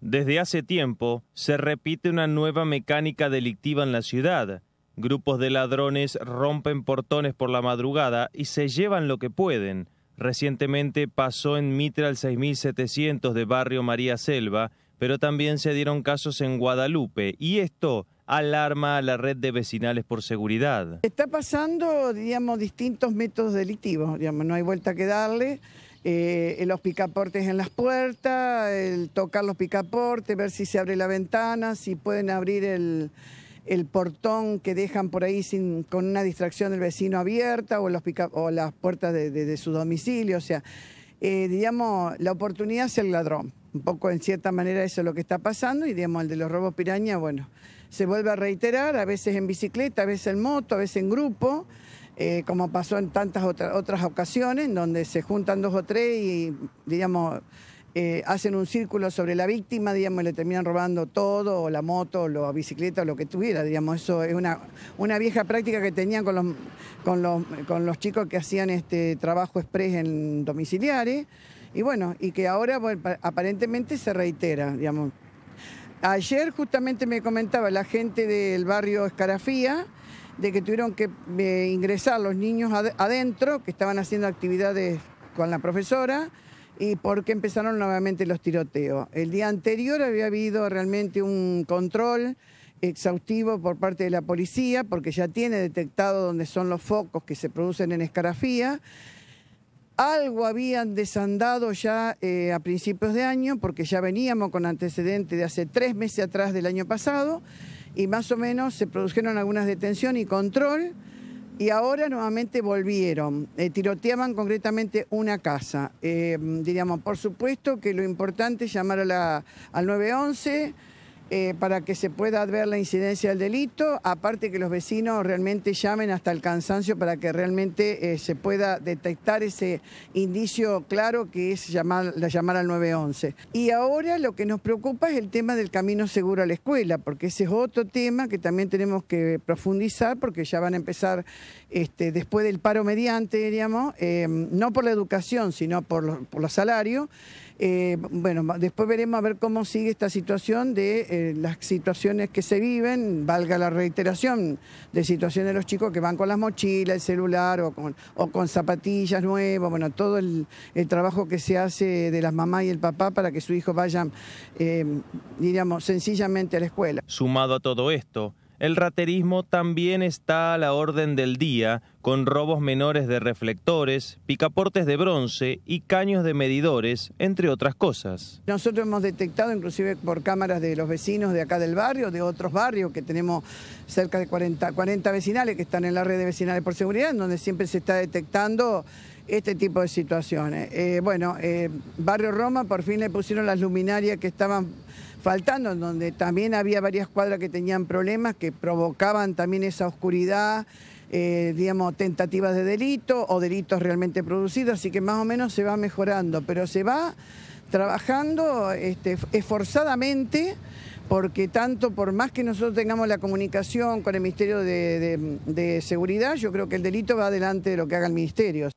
Desde hace tiempo se repite una nueva mecánica delictiva en la ciudad. Grupos de ladrones rompen portones por la madrugada y se llevan lo que pueden. Recientemente pasó en Mitra el 6700 de barrio María Selva, pero también se dieron casos en Guadalupe y esto alarma a la red de vecinales por seguridad. Está pasando, digamos, distintos métodos delictivos, no hay vuelta que darle. Eh, los picaportes en las puertas, el tocar los picaportes, ver si se abre la ventana, si pueden abrir el, portón que dejan por ahí sin, con una distracción del vecino abierta o, los o las puertas de, su domicilio. O sea, eh, digamos, la oportunidad es el ladrón. Un poco en cierta manera eso es lo que está pasando y digamos el de los robos piraña, bueno, se vuelve a reiterar, a veces en bicicleta, a veces en moto, a veces en grupo. Eh, como pasó en tantas otras ocasiones, donde se juntan dos o tres y, digamos, eh, hacen un círculo sobre la víctima, digamos, le terminan robando todo, la moto, la bicicleta, o lo que tuviera, digamos. Eso es una, vieja práctica que tenían con los, con los, chicos que hacían este trabajo express en domiciliares. Y bueno, y que ahora aparentemente se reitera, digamos. Ayer justamente me comentaba la gente del barrio Escarafía, de que tuvieron que eh, ingresar los niños adentro, que estaban haciendo actividades con la profesora, y porque empezaron nuevamente los tiroteos. El día anterior había habido realmente un control exhaustivo por parte de la policía, porque ya tiene detectado dónde son los focos que se producen en escarafía. Algo habían desandado ya eh, a principios de año, porque ya veníamos con antecedentes de hace tres meses atrás del año pasado y más o menos se produjeron algunas detenciones y control y ahora nuevamente volvieron. Eh, tiroteaban concretamente una casa. Eh, diríamos, por supuesto que lo importante es llamar al 911 eh, para que se pueda ver la incidencia del delito, aparte que los vecinos realmente llamen hasta el cansancio para que realmente eh, se pueda detectar ese indicio claro que es llamar, la llamar al 911. Y ahora lo que nos preocupa es el tema del camino seguro a la escuela, porque ese es otro tema que también tenemos que profundizar, porque ya van a empezar este, después del paro mediante, diríamos, em, no por la educación, sino por los salarios. Eh, bueno, después veremos a ver cómo sigue esta situación de las situaciones que se viven, valga la reiteración, de situaciones de los chicos que van con las mochilas, el celular o con, o con zapatillas nuevas, bueno, todo el, trabajo que se hace de las mamás y el papá para que su hijo vayan, eh, diríamos, sencillamente a la escuela. Sumado a todo esto, el raterismo también está a la orden del día, con robos menores de reflectores, picaportes de bronce y caños de medidores, entre otras cosas. Nosotros hemos detectado, inclusive por cámaras de los vecinos de acá del barrio, de otros barrios que tenemos cerca de 40, 40 vecinales que están en la red de vecinales por seguridad, en donde siempre se está detectando este tipo de situaciones. Eh, bueno, eh, Barrio Roma por fin le pusieron las luminarias que estaban faltando, donde también había varias cuadras que tenían problemas, que provocaban también esa oscuridad. Eh, digamos, tentativas de delito o delitos realmente producidos, así que más o menos se va mejorando, pero se va trabajando este, esforzadamente porque tanto por más que nosotros tengamos la comunicación con el Ministerio de, Seguridad, yo creo que el delito va adelante de lo que haga el Ministerio.